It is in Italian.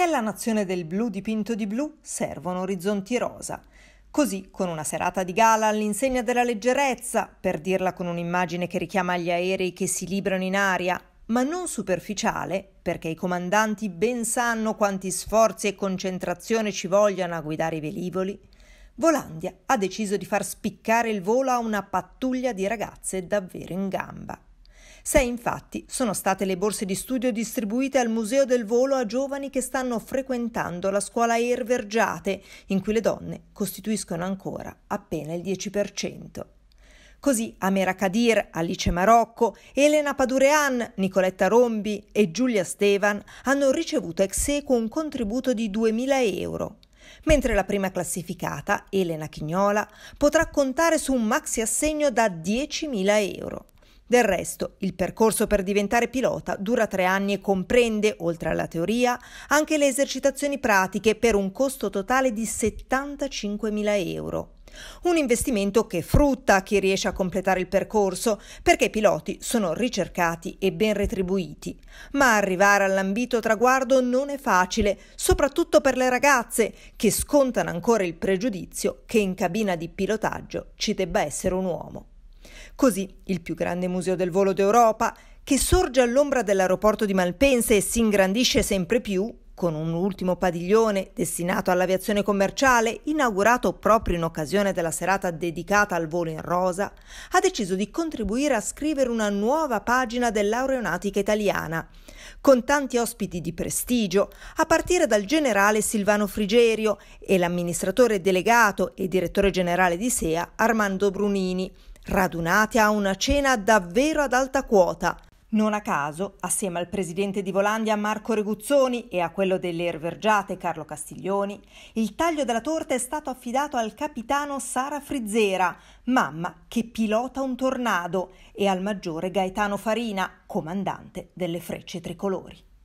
Nella nazione del blu dipinto di blu servono orizzonti rosa. Così, con una serata di gala all'insegna della leggerezza, per dirla con un'immagine che richiama gli aerei che si librano in aria, ma non superficiale, perché i comandanti ben sanno quanti sforzi e concentrazione ci vogliano a guidare i velivoli, Volandia ha deciso di far spiccare il volo a una pattuglia di ragazze davvero in gamba. Sei infatti sono state le borse di studio distribuite al Museo del Volo a giovani che stanno frequentando la scuola Air Vergiate, in cui le donne costituiscono ancora appena il 10%. Così Amera Kadir, Alice Marocco, Elena Padurean, Nicoletta Rombi e Giulia Stevan hanno ricevuto ex eco un contributo di 2.000 euro, mentre la prima classificata, Elena Chignola, potrà contare su un maxi assegno da 10.000 euro. Del resto, il percorso per diventare pilota dura tre anni e comprende, oltre alla teoria, anche le esercitazioni pratiche per un costo totale di 75.000 euro. Un investimento che frutta chi riesce a completare il percorso, perché i piloti sono ricercati e ben retribuiti. Ma arrivare all'ambito traguardo non è facile, soprattutto per le ragazze, che scontano ancora il pregiudizio che in cabina di pilotaggio ci debba essere un uomo. Così il più grande museo del volo d'Europa, che sorge all'ombra dell'aeroporto di Malpensa e si ingrandisce sempre più, con un ultimo padiglione destinato all'aviazione commerciale, inaugurato proprio in occasione della serata dedicata al volo in rosa, ha deciso di contribuire a scrivere una nuova pagina dell'aeronautica italiana, con tanti ospiti di prestigio, a partire dal generale Silvano Frigerio e l'amministratore delegato e direttore generale di SEA Armando Brunini, radunati a una cena davvero ad alta quota. Non a caso, assieme al presidente di Volandia Marco Reguzzoni e a quello delle Ervergiate Carlo Castiglioni, il taglio della torta è stato affidato al capitano Sara Frizzera, mamma che pilota un tornado, e al maggiore Gaetano Farina, comandante delle Frecce Tricolori.